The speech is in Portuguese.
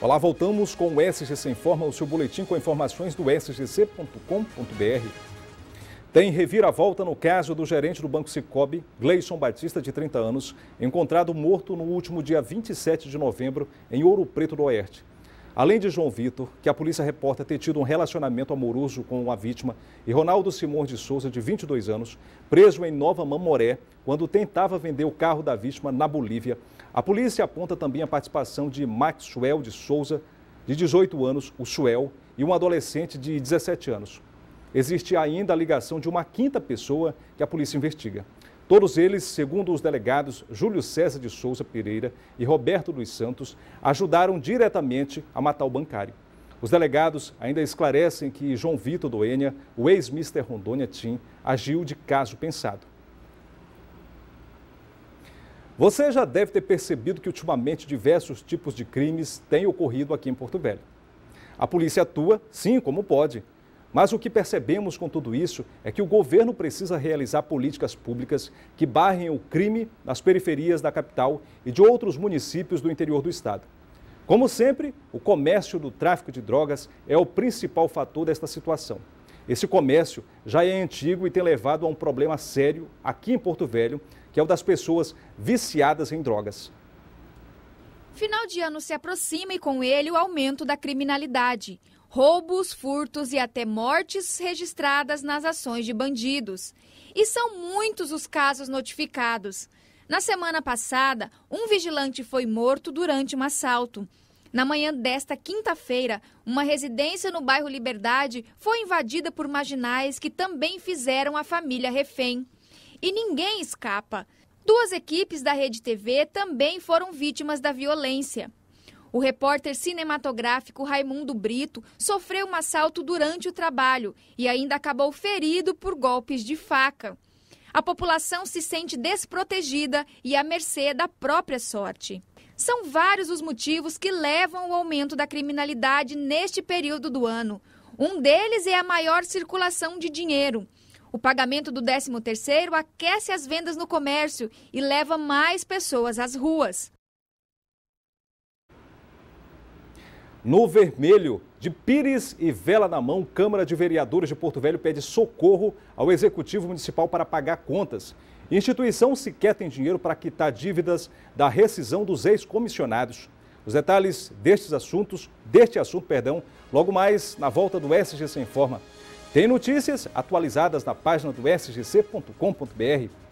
Olá, voltamos com o SGC Informa, o seu boletim com informações do sgc.com.br. Tem reviravolta no caso do gerente do Banco Cicobi, Gleison Batista, de 30 anos, encontrado morto no último dia 27 de novembro em Ouro Preto do Oeste. Além de João Vitor, que a polícia reporta ter tido um relacionamento amoroso com a vítima, e Ronaldo Simões de Souza, de 22 anos, preso em Nova Mamoré, quando tentava vender o carro da vítima na Bolívia. A polícia aponta também a participação de Maxwell de Souza, de 18 anos, o Suel, e um adolescente de 17 anos. Existe ainda a ligação de uma quinta pessoa que a polícia investiga. Todos eles, segundo os delegados Júlio César de Souza Pereira e Roberto dos Santos, ajudaram diretamente a matar o bancário. Os delegados ainda esclarecem que João Vitor Doenha, o ex-mister Rondônia Tim, agiu de caso pensado. Você já deve ter percebido que ultimamente diversos tipos de crimes têm ocorrido aqui em Porto Velho. A polícia atua, sim, como pode, mas o que percebemos com tudo isso é que o governo precisa realizar políticas públicas que barrem o crime nas periferias da capital e de outros municípios do interior do estado. Como sempre, o comércio do tráfico de drogas é o principal fator desta situação. Esse comércio já é antigo e tem levado a um problema sério aqui em Porto Velho, que é o das pessoas viciadas em drogas. Final de ano se aproxima e com ele o aumento da criminalidade roubos, furtos e até mortes registradas nas ações de bandidos. E são muitos os casos notificados. Na semana passada, um vigilante foi morto durante um assalto. Na manhã desta quinta-feira, uma residência no bairro Liberdade foi invadida por marginais que também fizeram a família refém. E ninguém escapa. Duas equipes da Rede TV também foram vítimas da violência. O repórter cinematográfico Raimundo Brito sofreu um assalto durante o trabalho e ainda acabou ferido por golpes de faca. A população se sente desprotegida e à mercê da própria sorte. São vários os motivos que levam ao aumento da criminalidade neste período do ano. Um deles é a maior circulação de dinheiro. O pagamento do 13º aquece as vendas no comércio e leva mais pessoas às ruas. No vermelho, de pires e vela na mão, Câmara de Vereadores de Porto Velho pede socorro ao Executivo Municipal para pagar contas. Instituição sequer tem dinheiro para quitar dívidas da rescisão dos ex-comissionados. Os detalhes destes assuntos, deste assunto, perdão, logo mais na volta do SGC Informa. Tem notícias atualizadas na página do sgc.com.br.